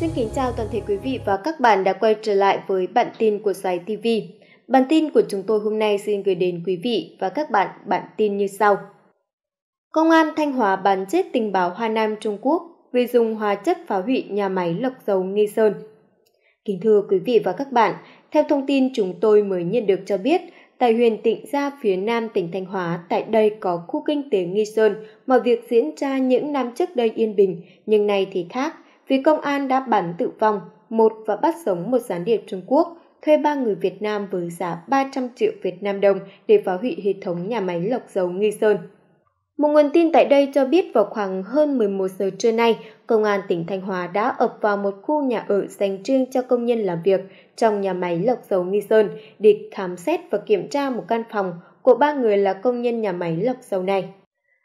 Xin kính chào toàn thể quý vị và các bạn đã quay trở lại với bản tin của Sài TV. Bản tin của chúng tôi hôm nay xin gửi đến quý vị và các bạn bản tin như sau. Công an Thanh Hóa bắn chết tình báo Hoa Nam Trung Quốc vì dùng hóa chất phá hủy nhà máy lọc dầu Nghi Sơn. Kính thưa quý vị và các bạn, theo thông tin chúng tôi mới nhận được cho biết, tại huyện Tịnh Gia phía nam tỉnh Thanh Hóa, tại đây có khu kinh tế Nghi Sơn, mà việc diễn ra những năm trước đây yên bình, nhưng nay thì khác, vì công an đã bắn tự vong, một và bắt sống một gián điệp Trung Quốc, thuê ba người Việt Nam với giá 300 triệu Việt Nam đồng để phá hủy hệ thống nhà máy lọc dầu Nghi Sơn. Một nguồn tin tại đây cho biết vào khoảng hơn 11 giờ trưa nay, Công an tỉnh Thanh Hóa đã ập vào một khu nhà ở dành riêng cho công nhân làm việc trong nhà máy lọc dầu Nghi Sơn để khám xét và kiểm tra một căn phòng của ba người là công nhân nhà máy lọc dầu này.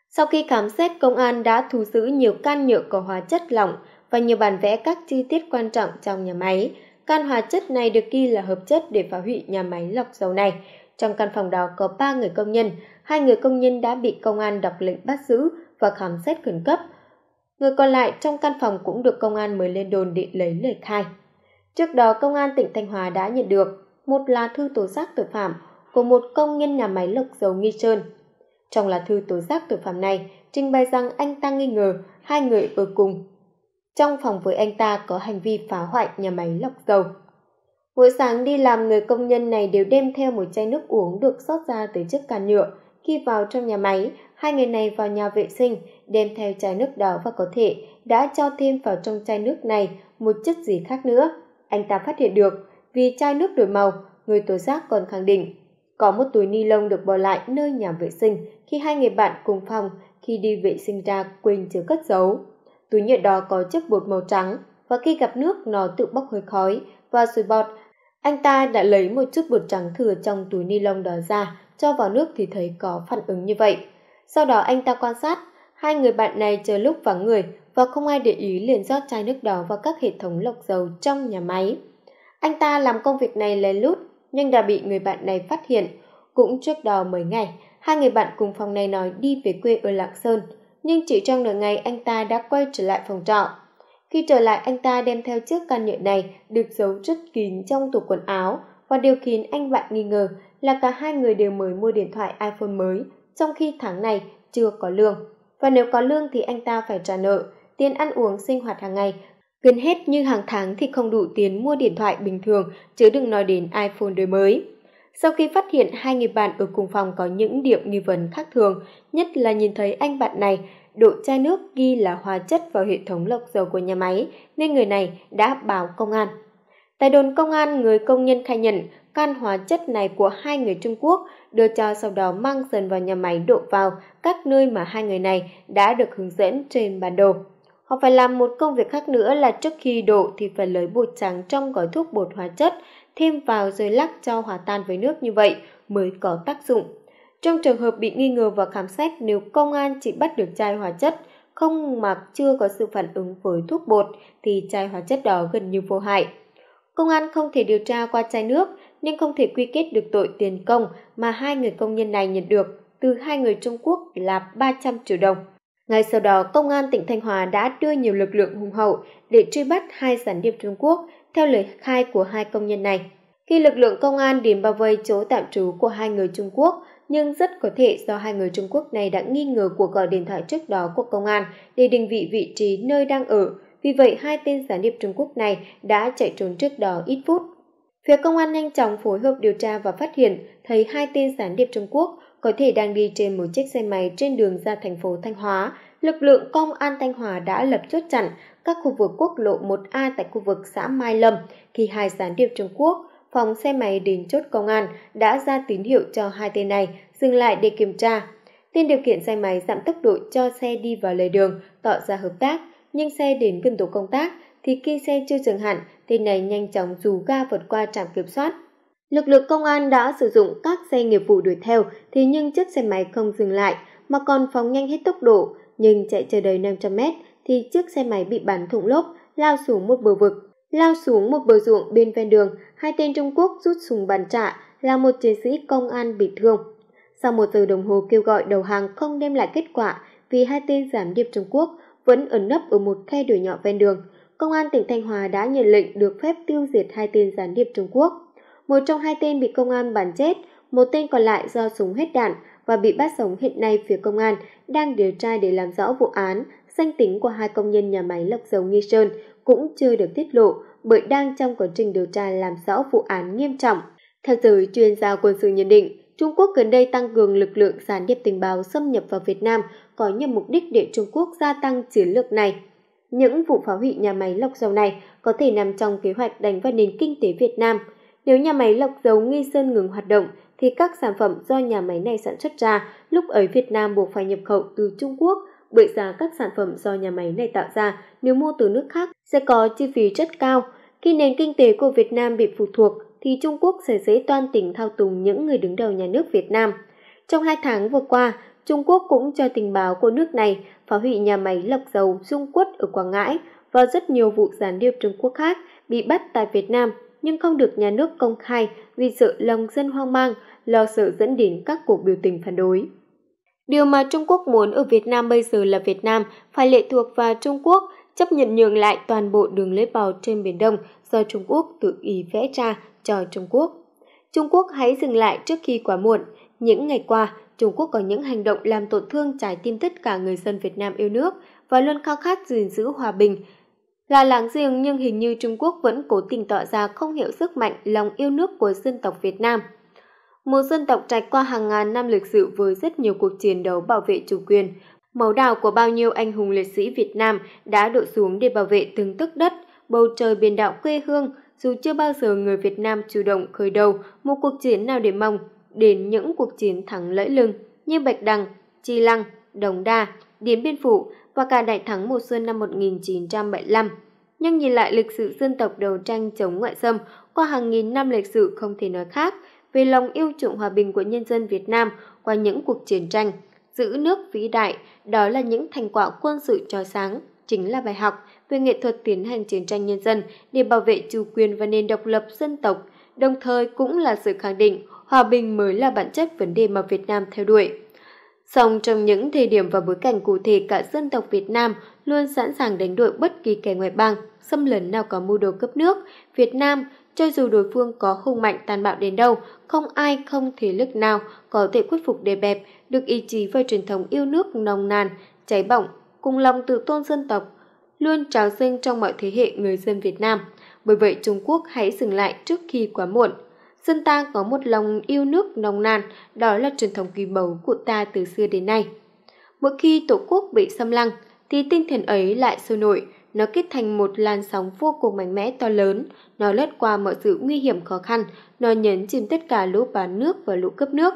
Sau khi khám xét, công an đã thu giữ nhiều can nhựa có hóa chất lỏng và nhiều bản vẽ các chi tiết quan trọng trong nhà máy. Can hóa chất này được ghi là hợp chất để phá hủy nhà máy lọc dầu này. Trong căn phòng đó có 3 người công nhân, hai người công nhân đã bị công an đọc lệnh bắt giữ và khám xét khẩn cấp. Người còn lại trong căn phòng cũng được công an mời lên đồn để lấy lời khai. Trước đó, công an tỉnh Thanh Hóa đã nhận được một lá thư tố giác tội phạm của một công nhân nhà máy lọc dầu Nghi trơn. Trong lá thư tố giác tội phạm này, trình bày rằng anh ta nghi ngờ hai người ở cùng. Trong phòng với anh ta có hành vi phá hoại nhà máy lọc dầu. Mỗi sáng đi làm người công nhân này đều đem theo một chai nước uống được xót ra từ chiếc can nhựa, khi vào trong nhà máy hai người này vào nhà vệ sinh đem theo chai nước đỏ và có thể đã cho thêm vào trong chai nước này một chất gì khác nữa anh ta phát hiện được vì chai nước đổi màu người tố giác còn khẳng định có một túi ni lông được bỏ lại nơi nhà vệ sinh khi hai người bạn cùng phòng khi đi vệ sinh ra quên chứa cất giấu túi nhựa đó có chất bột màu trắng và khi gặp nước nó tự bốc hơi khói và sùi bọt anh ta đã lấy một chút bột trắng thừa trong túi ni lông đó ra cho vào nước thì thấy có phản ứng như vậy. Sau đó anh ta quan sát, hai người bạn này chờ lúc vắng người và không ai để ý liền rót chai nước đó vào các hệ thống lọc dầu trong nhà máy. Anh ta làm công việc này lén lút nhưng đã bị người bạn này phát hiện. Cũng trước đó mấy ngày, hai người bạn cùng phòng này nói đi về quê ở Lạng Sơn, nhưng chỉ trong nửa ngày anh ta đã quay trở lại phòng trọ. Khi trở lại anh ta đem theo chiếc can nhựa này được giấu rất kín trong tủ quần áo và điều khiến anh bạn nghi ngờ là cả hai người đều mới mua điện thoại iPhone mới, trong khi tháng này chưa có lương. Và nếu có lương thì anh ta phải trả nợ, tiền ăn uống sinh hoạt hàng ngày gần hết như hàng tháng thì không đủ tiền mua điện thoại bình thường, chứ đừng nói đến iPhone đời mới. Sau khi phát hiện hai người bạn ở cùng phòng có những điểm nghi vấn khác thường, nhất là nhìn thấy anh bạn này đổ chai nước ghi là hóa chất vào hệ thống lọc dầu của nhà máy, nên người này đã báo công an. Tại đồn công an, người công nhân khai nhận can hóa chất này của hai người Trung Quốc đưa cho sau đó mang dần vào nhà máy đổ vào các nơi mà hai người này đã được hướng dẫn trên bản đồ. Họ phải làm một công việc khác nữa là trước khi đổ thì phải lấy bột trắng trong gói thuốc bột hóa chất, thêm vào rồi lắc cho hòa tan với nước như vậy mới có tác dụng. Trong trường hợp bị nghi ngờ và khám xét nếu công an chỉ bắt được chai hóa chất không mà chưa có sự phản ứng với thuốc bột thì chai hóa chất đó gần như vô hại. Công an không thể điều tra qua chai nước nhưng không thể quy kết được tội tiền công mà hai người công nhân này nhận được từ hai người Trung Quốc là 300 triệu đồng. Ngay sau đó, công an tỉnh Thanh Hóa đã đưa nhiều lực lượng hùng hậu để truy bắt hai sản điệp Trung Quốc theo lời khai của hai công nhân này. Khi lực lượng công an đến bao vây chỗ tạm trú của hai người Trung Quốc, nhưng rất có thể do hai người Trung Quốc này đã nghi ngờ cuộc gọi điện thoại trước đó của công an để định vị vị trí nơi đang ở vì vậy hai tên gián điệp Trung Quốc này đã chạy trốn trước đó ít phút. Phía công an nhanh chóng phối hợp điều tra và phát hiện thấy hai tên gián điệp Trung Quốc có thể đang đi trên một chiếc xe máy trên đường ra thành phố Thanh Hóa. Lực lượng công an Thanh Hóa đã lập chốt chặn các khu vực quốc lộ 1A tại khu vực xã Mai Lâm khi hai gián điệp Trung Quốc phóng xe máy đến chốt công an đã ra tín hiệu cho hai tên này dừng lại để kiểm tra. Tên điều khiển xe máy giảm tốc độ cho xe đi vào lề đường, tỏ ra hợp tác, nhưng xe đến gần tổ công tác thì khi xe chưa dừng hẳn, tên này nhanh chóng rú ga vượt qua trạm kiểm soát. Lực lượng công an đã sử dụng các xe nghiệp vụ đuổi theo, thế nhưng chiếc xe máy không dừng lại mà còn phóng nhanh hết tốc độ, nhưng chạy chờ đầy 500 mét thì chiếc xe máy bị bắn thủng lốp, lao xuống một bờ vực. Lao xuống một bờ ruộng bên ven đường, hai tên Trung Quốc rút súng bắn trả, là một chiến sĩ công an bị thương. Sau một giờ đồng hồ kêu gọi đầu hàng không đem lại kết quả vì hai tên giám điệp Trung Quốc vẫn ẩn nấp ở một khe đồi nhỏ ven đường. Công an tỉnh Thanh Hóa đã nhận lệnh được phép tiêu diệt hai tên gián điệp Trung Quốc. Một trong hai tên bị công an bắn chết, một tên còn lại do súng hết đạn và bị bắt sống hiện nay phía công an đang điều tra để làm rõ vụ án, danh tính của hai công nhân nhà máy lọc dầu Nghi Sơn cũng chưa được tiết lộ bởi đang trong quá trình điều tra làm rõ vụ án nghiêm trọng. Theo giới chuyên gia quân sự nhận định, Trung Quốc gần đây tăng cường lực lượng gián điệp tình báo xâm nhập vào Việt Nam có nhằm mục đích để Trung Quốc gia tăng chiến lược này. Những vụ phá hủy nhà máy lọc dầu này có thể nằm trong kế hoạch đánh vào nền kinh tế Việt Nam. Nếu nhà máy lọc dầu Nghi Sơn ngừng hoạt động, thì các sản phẩm do nhà máy này sản xuất ra lúc ấy Việt Nam buộc phải nhập khẩu từ Trung Quốc bởi giá các sản phẩm do nhà máy này tạo ra nếu mua từ nước khác sẽ có chi phí rất cao. Khi nền kinh tế của Việt Nam bị phụ thuộc thì Trung Quốc sẽ dễ toan tính thao túng những người đứng đầu nhà nước Việt Nam. Trong hai tháng vừa qua, Trung Quốc cũng cho tình báo của nước này phá hủy nhà máy lọc dầu Dung Quất ở Quảng Ngãi và rất nhiều vụ gián điệp Trung Quốc khác bị bắt tại Việt Nam nhưng không được nhà nước công khai vì sợ lòng dân hoang mang, lo sợ dẫn đến các cuộc biểu tình phản đối. Điều mà Trung Quốc muốn ở Việt Nam bây giờ là Việt Nam phải lệ thuộc vào Trung Quốc, chấp nhận nhường lại toàn bộ đường lưỡi bò trên Biển Đông do Trung Quốc tự ý vẽ ra cho Trung Quốc. Trung Quốc hãy dừng lại trước khi quá muộn. Những ngày qua, Trung Quốc có những hành động làm tổn thương trái tim tất cả người dân Việt Nam yêu nước và luôn khao khát gìn giữ hòa bình. Là láng giềng nhưng hình như Trung Quốc vẫn cố tình tỏ ra không hiểu sức mạnh lòng yêu nước của dân tộc Việt Nam. Một dân tộc trải qua hàng ngàn năm lịch sử với rất nhiều cuộc chiến đấu bảo vệ chủ quyền, máu đào của bao nhiêu anh hùng liệt sĩ Việt Nam đã đổ xuống để bảo vệ từng tức đất, bầu trời biển đảo quê hương – dù chưa bao giờ người Việt Nam chủ động khởi đầu một cuộc chiến nào để mong đến những cuộc chiến thắng lẫy lừng như Bạch Đằng, Chi Lăng, Đồng Đa, Điện Biên Phủ và cả đại thắng mùa xuân năm 1975. Nhưng nhìn lại lịch sử dân tộc đầu tranh chống ngoại xâm qua hàng nghìn năm lịch sử không thể nói khác về lòng yêu trụng hòa bình của nhân dân Việt Nam qua những cuộc chiến tranh, giữ nước vĩ đại, đó là những thành quả quân sự trói sáng chính là bài học về nghệ thuật tiến hành chiến tranh nhân dân để bảo vệ chủ quyền và nền độc lập dân tộc, đồng thời cũng là sự khẳng định hòa bình mới là bản chất vấn đề mà Việt Nam theo đuổi. Song trong những thời điểm và bối cảnh cụ thể cả dân tộc Việt Nam luôn sẵn sàng đánh đuổi bất kỳ kẻ ngoại bang, xâm lấn nào có mưu đồ cấp nước, Việt Nam cho dù đối phương có hung mạnh tàn bạo đến đâu, không ai không thế lực nào có thể khuất phục đề bẹp được ý chí và truyền thống yêu nước nồng nàn, cháy bỏng cùng lòng tự tôn dân tộc, luôn trào sinh trong mọi thế hệ người dân Việt Nam. Bởi vậy Trung Quốc hãy dừng lại trước khi quá muộn. Dân ta có một lòng yêu nước nồng nàn, đó là truyền thống quý báu của ta từ xưa đến nay. Mỗi khi Tổ quốc bị xâm lăng, thì tinh thần ấy lại sôi nổi, nó kết thành một làn sóng vô cùng mạnh mẽ to lớn, nó lướt qua mọi sự nguy hiểm khó khăn, nó nhấn chìm tất cả lũ bán nước và lũ cấp nước.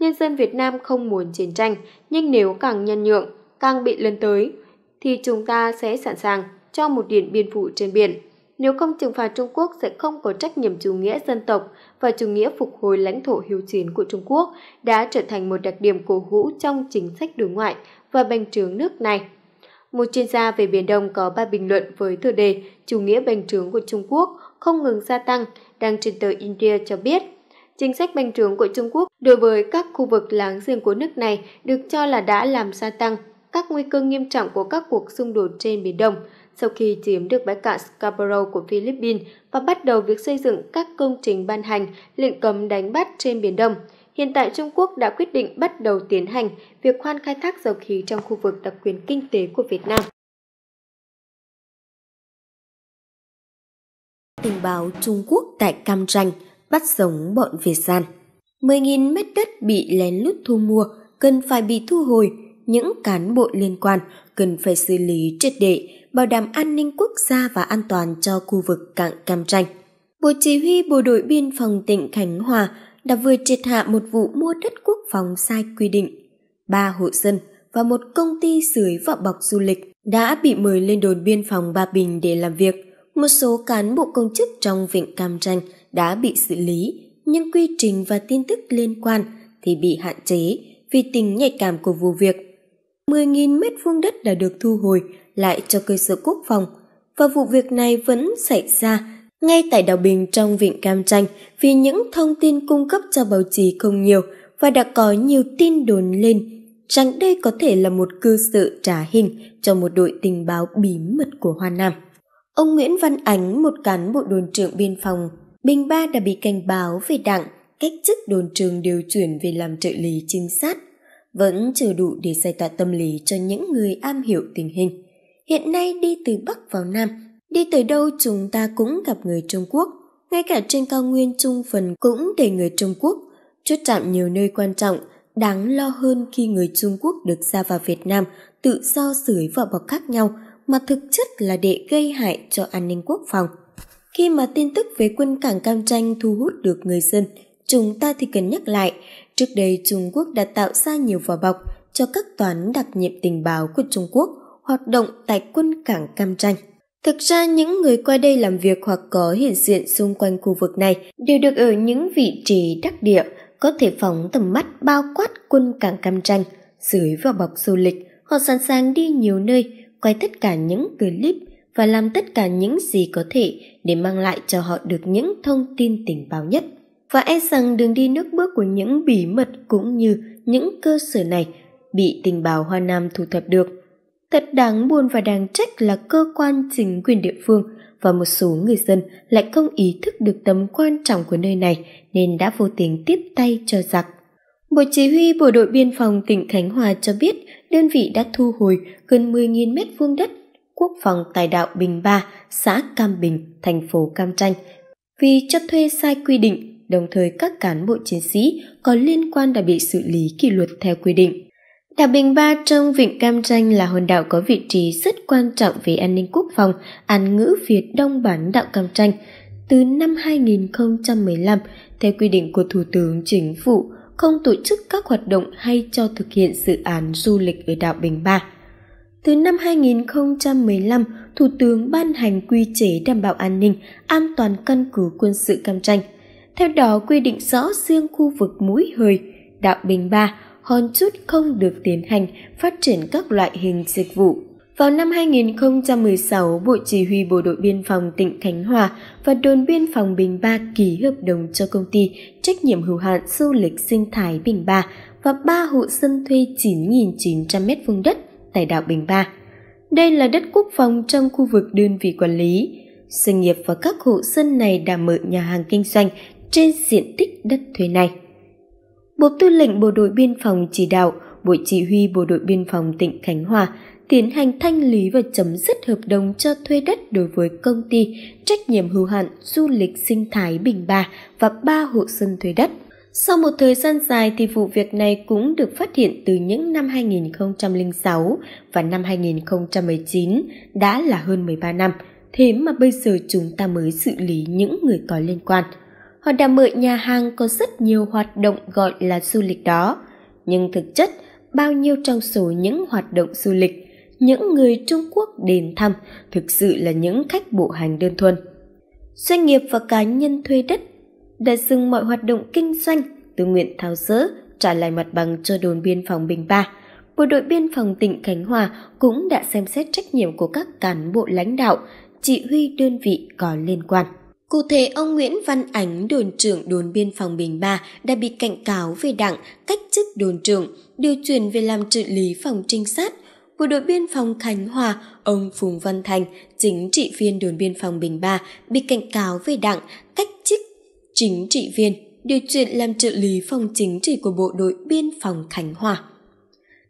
Nhân dân Việt Nam không muốn chiến tranh, nhưng nếu càng nhân nhượng, càng bị lần tới, thì chúng ta sẽ sẵn sàng cho một điện biên phủ trên biển. Nếu không trừng phạt Trung Quốc sẽ không có trách nhiệm chủ nghĩa dân tộc và chủ nghĩa phục hồi lãnh thổ hiếu chiến của Trung Quốc đã trở thành một đặc điểm cổ hữu trong chính sách đối ngoại và bành trướng nước này. Một chuyên gia về Biển Đông có ba bình luận với tựa đề Chủ nghĩa bành trướng của Trung Quốc không ngừng gia tăng, đang trên tờ India cho biết. Chính sách bành trướng của Trung Quốc đối với các khu vực láng giềng của nước này được cho là đã làm gia tăng các nguy cơ nghiêm trọng của các cuộc xung đột trên Biển Đông sau khi chiếm được bãi cạn Scarborough của Philippines và bắt đầu việc xây dựng các công trình ban hành lệnh cấm đánh bắt trên Biển Đông. Hiện tại Trung Quốc đã quyết định bắt đầu tiến hành việc khoan khai thác dầu khí trong khu vực đặc quyền kinh tế của Việt Nam. Tình báo Trung Quốc tại Cam Ranh bắt sống bọn Việt gian. 10.000 mét đất bị lén lút thu mua cần phải bị thu hồi những cán bộ liên quan cần phải xử lý triệt để, bảo đảm an ninh quốc gia và an toàn cho khu vực cảng Cam Tranh. Bộ Chỉ huy Bộ đội Biên phòng tỉnh Khánh Hòa đã vừa triệt hạ một vụ mua đất quốc phòng sai quy định. Ba hộ dân và một công ty dưới và bọc du lịch đã bị mời lên đồn biên phòng Ba Bình để làm việc. Một số cán bộ công chức trong Vịnh Cam Tranh đã bị xử lý, nhưng quy trình và tin tức liên quan thì bị hạn chế vì tính nhạy cảm của vụ việc 10.000 mét vuông đất đã được thu hồi lại cho cơ sở quốc phòng. Và vụ việc này vẫn xảy ra ngay tại đảo Bình trong Vịnh Cam Tranh vì những thông tin cung cấp cho báo chí không nhiều và đã có nhiều tin đồn lên rằng đây có thể là một cư sự trả hình cho một đội tình báo bí mật của Hoa Nam. Ông Nguyễn Văn Ánh, một cán bộ đồn trưởng biên phòng, Bình Ba đã bị cảnh báo về đảng, cách chức đồn trường điều chuyển về làm trợ lý trinh sát vẫn chưa đủ để giải tỏa tâm lý cho những người am hiểu tình hình. Hiện nay đi từ Bắc vào Nam, đi tới đâu chúng ta cũng gặp người Trung Quốc. Ngay cả trên cao nguyên Trung phần cũng để người Trung Quốc. Chốt chạm nhiều nơi quan trọng, đáng lo hơn khi người Trung Quốc được ra vào Việt Nam tự do sưởi vỏ bọc khác nhau mà thực chất là để gây hại cho an ninh quốc phòng. Khi mà tin tức về quân cảng Cam Tranh thu hút được người dân, chúng ta thì cần nhắc lại, Trước đây Trung Quốc đã tạo ra nhiều vỏ bọc cho các toán đặc nhiệm tình báo của Trung Quốc hoạt động tại quân cảng Cam Tranh. Thực ra những người qua đây làm việc hoặc có hiện diện xung quanh khu vực này đều được ở những vị trí đắc địa có thể phóng tầm mắt bao quát quân cảng Cam Tranh. Dưới vỏ bọc du lịch, họ sẵn sàng đi nhiều nơi, quay tất cả những clip và làm tất cả những gì có thể để mang lại cho họ được những thông tin tình báo nhất và e rằng đường đi nước bước của những bí mật cũng như những cơ sở này bị tình báo Hoa Nam thu thập được. Thật đáng buồn và đáng trách là cơ quan chính quyền địa phương và một số người dân lại không ý thức được tầm quan trọng của nơi này nên đã vô tình tiếp tay cho giặc. Bộ Chỉ huy Bộ đội Biên phòng tỉnh Khánh Hòa cho biết đơn vị đã thu hồi gần 10.000 mét vuông đất quốc phòng tài đạo Bình Ba, xã Cam Bình, thành phố Cam Tranh vì cho thuê sai quy định đồng thời các cán bộ chiến sĩ có liên quan đã bị xử lý kỷ luật theo quy định. Đảo Bình Ba trong Vịnh Cam Ranh là hòn đảo có vị trí rất quan trọng về an ninh quốc phòng, an ngữ Việt Đông bán đảo Cam Ranh. Từ năm 2015, theo quy định của Thủ tướng Chính phủ, không tổ chức các hoạt động hay cho thực hiện dự án du lịch ở đảo Bình Ba. Từ năm 2015, Thủ tướng ban hành quy chế đảm bảo an ninh, an toàn căn cứ quân sự Cam Ranh – theo đó quy định rõ riêng khu vực mũi hơi, đạo bình ba, hòn chút không được tiến hành phát triển các loại hình dịch vụ. Vào năm 2016, Bộ Chỉ huy Bộ đội Biên phòng tỉnh Khánh Hòa và đồn biên phòng Bình Ba ký hợp đồng cho công ty trách nhiệm hữu hạn du lịch sinh thái Bình Ba và ba hộ dân thuê 9.900 m2 đất tại đảo Bình Ba. Đây là đất quốc phòng trong khu vực đơn vị quản lý. Doanh nghiệp và các hộ dân này đã mở nhà hàng kinh doanh trên diện tích đất thuê này. Bộ Tư lệnh Bộ đội Biên phòng chỉ đạo Bộ Chỉ huy Bộ đội Biên phòng tỉnh Khánh Hòa tiến hành thanh lý và chấm dứt hợp đồng cho thuê đất đối với công ty trách nhiệm hữu hạn du lịch sinh thái Bình Bà và ba hộ dân thuê đất. Sau một thời gian dài thì vụ việc này cũng được phát hiện từ những năm 2006 và năm 2019 đã là hơn 13 năm, thế mà bây giờ chúng ta mới xử lý những người có liên quan họ đã mở nhà hàng có rất nhiều hoạt động gọi là du lịch đó. Nhưng thực chất, bao nhiêu trong số những hoạt động du lịch, những người Trung Quốc đến thăm thực sự là những khách bộ hành đơn thuần. Doanh nghiệp và cá nhân thuê đất đã dừng mọi hoạt động kinh doanh, tự nguyện tháo rỡ, trả lại mặt bằng cho đồn biên phòng Bình Ba. Bộ đội biên phòng tỉnh Khánh Hòa cũng đã xem xét trách nhiệm của các cán bộ lãnh đạo, chỉ huy đơn vị có liên quan. Cụ thể, ông Nguyễn Văn Ánh, đồn trưởng đồn biên phòng Bình Ba đã bị cảnh cáo về đảng, cách chức đồn trưởng, điều chuyển về làm trợ lý phòng trinh sát. Bộ đội biên phòng Khánh Hòa, ông Phùng Văn Thành, chính trị viên đồn biên phòng Bình Ba, bị cảnh cáo về đảng, cách chức chính trị viên, điều chuyển làm trợ lý phòng chính trị của bộ đội biên phòng Khánh Hòa.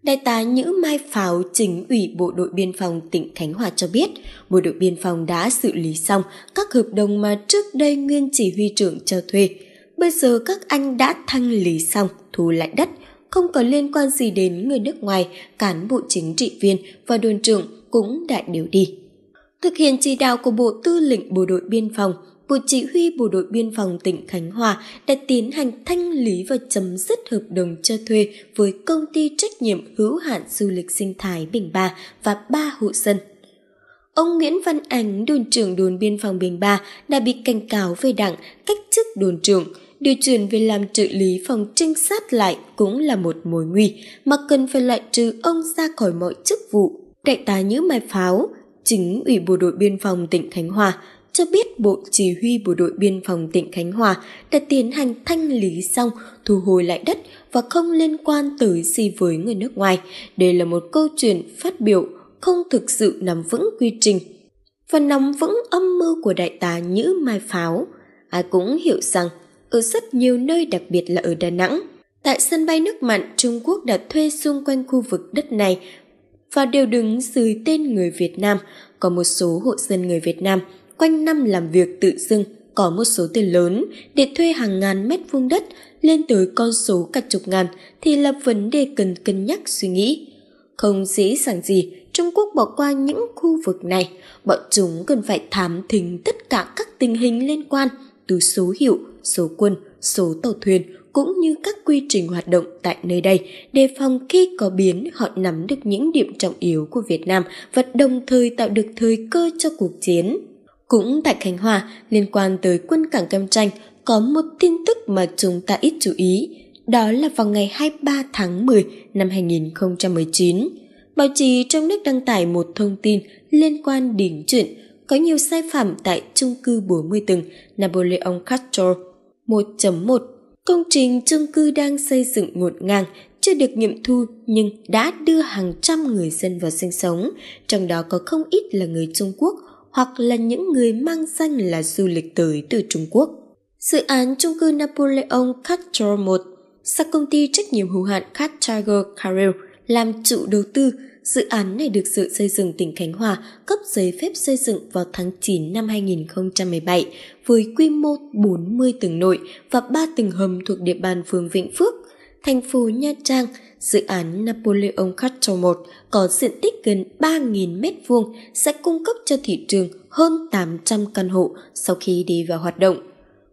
Đại tá Nhữ Mai Pháo, chính ủy Bộ đội Biên phòng tỉnh Khánh Hòa cho biết, Bộ đội Biên phòng đã xử lý xong các hợp đồng mà trước đây nguyên chỉ huy trưởng cho thuê. Bây giờ các anh đã thanh lý xong, thu lại đất, không có liên quan gì đến người nước ngoài, cán bộ chính trị viên và đồn trưởng cũng đã đều đi. Thực hiện chỉ đạo của Bộ Tư lệnh Bộ đội Biên phòng, của Chỉ huy Bộ đội Biên phòng tỉnh Khánh Hòa đã tiến hành thanh lý và chấm dứt hợp đồng cho thuê với công ty trách nhiệm hữu hạn du lịch sinh thái Bình Ba và ba hộ dân. Ông Nguyễn Văn Ánh, đồn trưởng đồn biên phòng Bình Ba, đã bị cảnh cáo về đảng cách chức đồn trưởng, điều chuyển về làm trợ lý phòng trinh sát lại cũng là một mối nguy mà cần phải loại trừ ông ra khỏi mọi chức vụ. Đại tá Nhữ Mai Pháo, chính ủy bộ đội biên phòng tỉnh Khánh Hòa, cho biết Bộ Chỉ huy Bộ đội Biên phòng tỉnh Khánh Hòa đã tiến hành thanh lý xong, thu hồi lại đất và không liên quan tới gì với người nước ngoài. Đây là một câu chuyện phát biểu không thực sự nắm vững quy trình và nắm vững âm mưu của đại tá Nhữ Mai Pháo. Ai cũng hiểu rằng, ở rất nhiều nơi đặc biệt là ở Đà Nẵng, tại sân bay nước mặn Trung Quốc đã thuê xung quanh khu vực đất này và đều đứng dưới tên người Việt Nam, có một số hộ dân người Việt Nam quanh năm làm việc tự dưng có một số tiền lớn để thuê hàng ngàn mét vuông đất lên tới con số cả chục ngàn thì là vấn đề cần cân nhắc suy nghĩ. Không dễ dàng gì Trung Quốc bỏ qua những khu vực này, bọn chúng cần phải thám thính tất cả các tình hình liên quan từ số hiệu, số quân, số tàu thuyền cũng như các quy trình hoạt động tại nơi đây đề phòng khi có biến họ nắm được những điểm trọng yếu của Việt Nam và đồng thời tạo được thời cơ cho cuộc chiến. Cũng tại Khánh Hòa, liên quan tới quân cảng Cam Tranh có một tin tức mà chúng ta ít chú ý, đó là vào ngày 23 tháng 10 năm 2019, báo chí trong nước đăng tải một thông tin liên quan đến chuyện có nhiều sai phạm tại trung cư 40 tầng Napoleon Castro 1.1. Công trình trung cư đang xây dựng ngột ngang, chưa được nghiệm thu nhưng đã đưa hàng trăm người dân vào sinh sống, trong đó có không ít là người Trung Quốc hoặc là những người mang danh là du lịch tới từ Trung Quốc. Dự án chung cư Napoleon Castro 1 do công ty trách nhiệm hữu hạn Cat Tiger Career làm chủ đầu tư, dự án này được sự xây dựng tỉnh Khánh Hòa cấp giấy phép xây dựng vào tháng 9 năm 2017 với quy mô 40 tầng nội và 3 tầng hầm thuộc địa bàn phường Vĩnh Phước – thành phố Nha Trang, dự án Napoleon Castro 1 có diện tích gần 3.000 m2 sẽ cung cấp cho thị trường hơn 800 căn hộ sau khi đi vào hoạt động.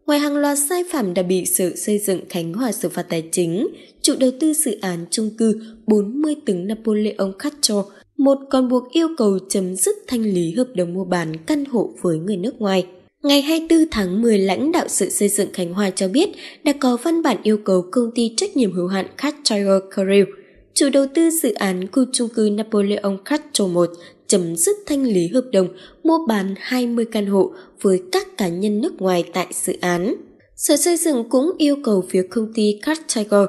Ngoài hàng loạt sai phạm đã bị Sở Xây dựng Khánh Hòa xử phạt tài chính, chủ đầu tư dự án chung cư 40 tầng Napoleon Castro một còn buộc yêu cầu chấm dứt thanh lý hợp đồng mua bán căn hộ với người nước ngoài. Ngày 24 tháng 10, lãnh đạo sự xây dựng Khánh Hòa cho biết đã có văn bản yêu cầu công ty trách nhiệm hữu hạn Catriol Carew, chủ đầu tư dự án khu chung cư Napoleon Castro 1 chấm dứt thanh lý hợp đồng mua bán 20 căn hộ với các cá nhân nước ngoài tại dự án. Sở xây dựng cũng yêu cầu phía công ty Catriol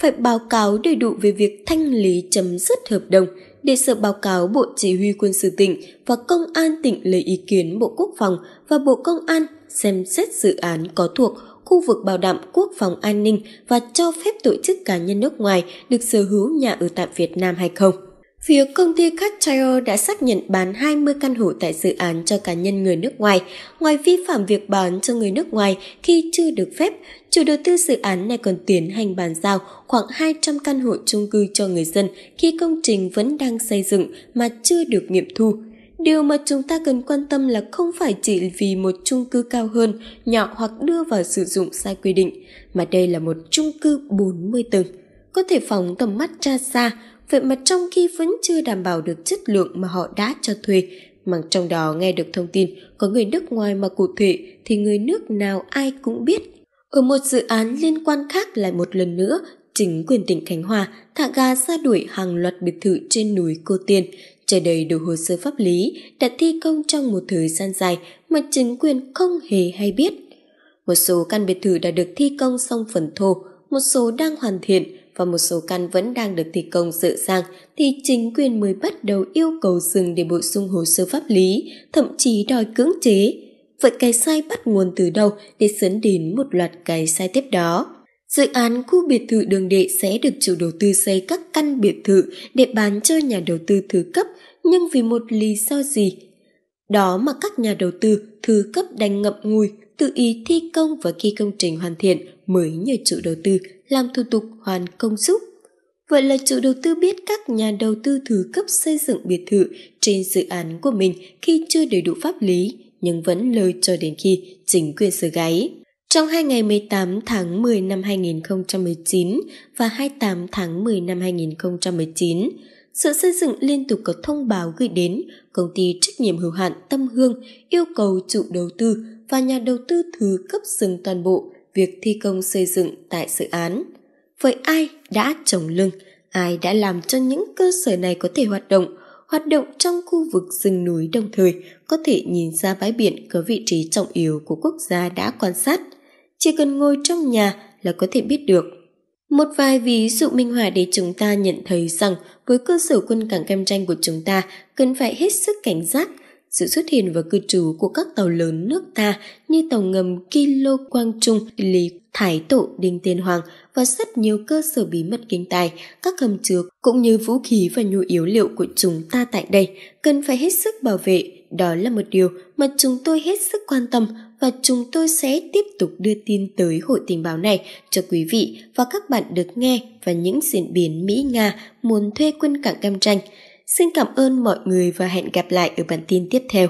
phải báo cáo đầy đủ về việc thanh lý chấm dứt hợp đồng để sở báo cáo Bộ Chỉ huy quân sự tỉnh và Công an tỉnh lấy ý kiến Bộ Quốc phòng và Bộ Công an xem xét dự án có thuộc khu vực bảo đảm quốc phòng an ninh và cho phép tổ chức cá nhân nước ngoài được sở hữu nhà ở tại Việt Nam hay không. Phía công ty Castello đã xác nhận bán 20 căn hộ tại dự án cho cá nhân người nước ngoài. Ngoài vi phạm việc bán cho người nước ngoài khi chưa được phép, chủ đầu tư dự án này còn tiến hành bàn giao khoảng 200 căn hộ chung cư cho người dân khi công trình vẫn đang xây dựng mà chưa được nghiệm thu. Điều mà chúng ta cần quan tâm là không phải chỉ vì một chung cư cao hơn, nhỏ hoặc đưa vào sử dụng sai quy định, mà đây là một chung cư 40 tầng. Có thể phóng tầm mắt ra xa, vậy mà trong khi vẫn chưa đảm bảo được chất lượng mà họ đã cho thuê, mà trong đó nghe được thông tin có người nước ngoài mà cụ thể thì người nước nào ai cũng biết. Ở một dự án liên quan khác lại một lần nữa, chính quyền tỉnh Khánh Hòa thả gà ra đuổi hàng loạt biệt thự trên núi Cô Tiên, chờ đầy đủ hồ sơ pháp lý đã thi công trong một thời gian dài mà chính quyền không hề hay biết. Một số căn biệt thự đã được thi công xong phần thô, một số đang hoàn thiện, và một số căn vẫn đang được thi công dự dàng thì chính quyền mới bắt đầu yêu cầu dừng để bổ sung hồ sơ pháp lý, thậm chí đòi cưỡng chế. Vậy cái sai bắt nguồn từ đâu để dẫn đến một loạt cái sai tiếp đó? Dự án khu biệt thự đường đệ sẽ được chủ đầu tư xây các căn biệt thự để bán cho nhà đầu tư thứ cấp, nhưng vì một lý do gì? Đó mà các nhà đầu tư thứ cấp đánh ngậm ngùi, tự ý thi công và khi công trình hoàn thiện mới nhờ chủ đầu tư làm thủ tục hoàn công giúp. Vậy là chủ đầu tư biết các nhà đầu tư thứ cấp xây dựng biệt thự trên dự án của mình khi chưa đầy đủ pháp lý, nhưng vẫn lời cho đến khi chính quyền sửa gáy. Trong hai ngày 18 tháng 10 năm 2019 và 28 tháng 10 năm 2019, sự xây dựng liên tục có thông báo gửi đến công ty trách nhiệm hữu hạn Tâm Hương yêu cầu chủ đầu tư và nhà đầu tư thứ cấp dừng toàn bộ việc thi công xây dựng tại dự án. Vậy ai đã trồng lưng, ai đã làm cho những cơ sở này có thể hoạt động, hoạt động trong khu vực rừng núi đồng thời có thể nhìn ra bãi biển có vị trí trọng yếu của quốc gia đã quan sát. Chỉ cần ngồi trong nhà là có thể biết được. Một vài ví dụ minh họa để chúng ta nhận thấy rằng với cơ sở quân cảng cam tranh của chúng ta cần phải hết sức cảnh giác – sự xuất hiện và cư trú của các tàu lớn nước ta như tàu ngầm Kilo Quang Trung, Lý Thái Tổ, Đinh Tiên Hoàng và rất nhiều cơ sở bí mật kinh tài, các hầm chứa cũng như vũ khí và nhu yếu liệu của chúng ta tại đây cần phải hết sức bảo vệ. Đó là một điều mà chúng tôi hết sức quan tâm và chúng tôi sẽ tiếp tục đưa tin tới hội tình báo này cho quý vị và các bạn được nghe và những diễn biến Mỹ-Nga muốn thuê quân cảng cam tranh. Xin cảm ơn mọi người và hẹn gặp lại ở bản tin tiếp theo.